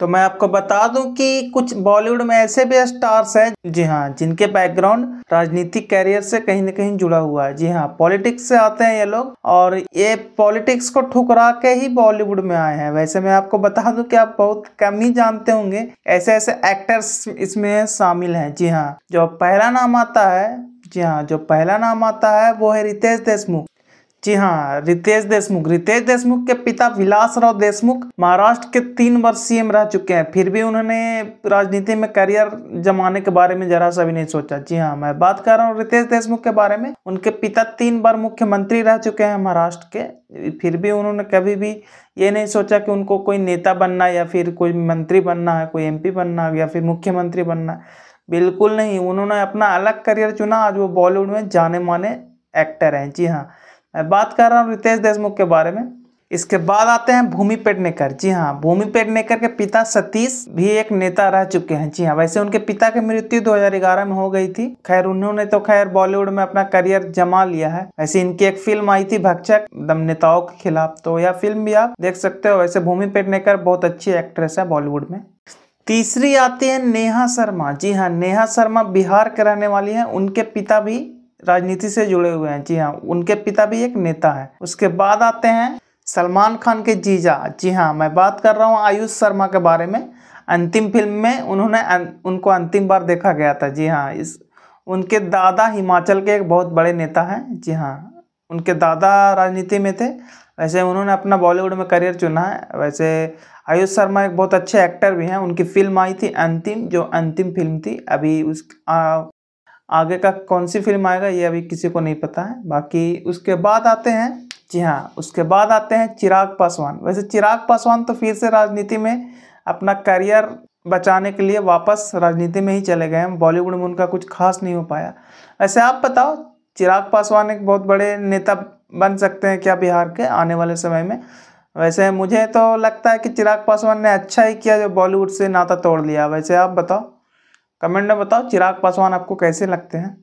तो मैं आपको बता दूं कि कुछ बॉलीवुड में ऐसे भी स्टार्स हैं जी हाँ जिनके बैकग्राउंड राजनीतिक कैरियर से कहीं ना कहीं जुड़ा हुआ है जी हाँ पॉलिटिक्स से आते हैं ये लोग और ये पॉलिटिक्स को ठुकरा के ही बॉलीवुड में आए हैं वैसे मैं आपको बता दूं कि आप बहुत कम ही जानते होंगे ऐसे ऐसे एक्टर्स इसमें शामिल हैं जी हाँ जो पहला नाम आता है जी हाँ जो पहला नाम आता है वो है रितेश देशमुख जी हाँ रितेश देशमुख रितेश देशमुख के पिता विलास राव देशमुख महाराष्ट्र के तीन वर्ष सीएम रह चुके हैं फिर भी उन्होंने राजनीति में करियर जमाने के बारे में जरा सा भी नहीं सोचा जी हाँ मैं बात कर रहा हूँ रितेश देशमुख के बारे में उनके पिता तीन बार मुख्यमंत्री रह चुके हैं महाराष्ट्र के फिर भी उन्होंने कभी भी ये नहीं सोचा कि उनको कोई नेता बनना या फिर कोई मंत्री बनना है कोई एम बनना या फिर मुख्यमंत्री बनना बिल्कुल नहीं उन्होंने अपना अलग करियर चुना आज वो बॉलीवुड में जाने माने एक्टर हैं जी हाँ मैं बात कर रहा हूँ रितेश देशमुख के बारे में इसके बाद आते हैं भूमि पेडनेकर जी हाँ भूमि पेडनेकर के पिता सतीश भी एक नेता रह चुके हैं जी हाँ वैसे उनके पिता की मृत्यु 2011 में हो गई थी खैर उन्होंने तो खैर बॉलीवुड में अपना करियर जमा लिया है वैसे इनकी एक फिल्म आई थी भक्षक दम नेताओं के खिलाफ तो यह फिल्म भी आप देख सकते हो वैसे भूमि पेडनेकर बहुत अच्छी एक्ट्रेस है बॉलीवुड में तीसरी आती है नेहा शर्मा जी हाँ नेहा शर्मा बिहार के रहने वाली हैं उनके पिता भी राजनीति से जुड़े हुए हैं जी हाँ उनके पिता भी एक नेता है उसके बाद आते हैं सलमान खान के जीजा जी हाँ मैं बात कर रहा हूँ आयुष शर्मा के बारे में अंतिम फिल्म में उन्होंने अं, उनको अंतिम बार देखा गया था जी हाँ इस उनके दादा हिमाचल के एक बहुत बड़े नेता हैं जी हाँ उनके दादा राजनीति में थे वैसे उन्होंने अपना बॉलीवुड में करियर चुना है वैसे आयुष शर्मा एक बहुत अच्छे एक्टर भी हैं उनकी फिल्म आई थी अंतिम जो अंतिम फिल्म थी अभी उस आ, आगे का कौन सी फिल्म आएगा ये अभी किसी को नहीं पता है बाकी उसके बाद आते हैं जी हाँ उसके बाद आते हैं चिराग पासवान वैसे चिराग पासवान तो फिर से राजनीति में अपना करियर बचाने के लिए वापस राजनीति में ही चले गए हैं बॉलीवुड में उनका कुछ खास नहीं हो पाया वैसे आप बताओ चिराग पासवान एक बहुत बड़े नेता बन सकते हैं क्या बिहार के आने वाले समय में वैसे मुझे तो लगता है कि चिराग पासवान ने अच्छा ही किया जो बॉलीवुड से नाता तोड़ लिया वैसे आप बताओ कमेंट में बताओ चिराग पासवान आपको कैसे लगते हैं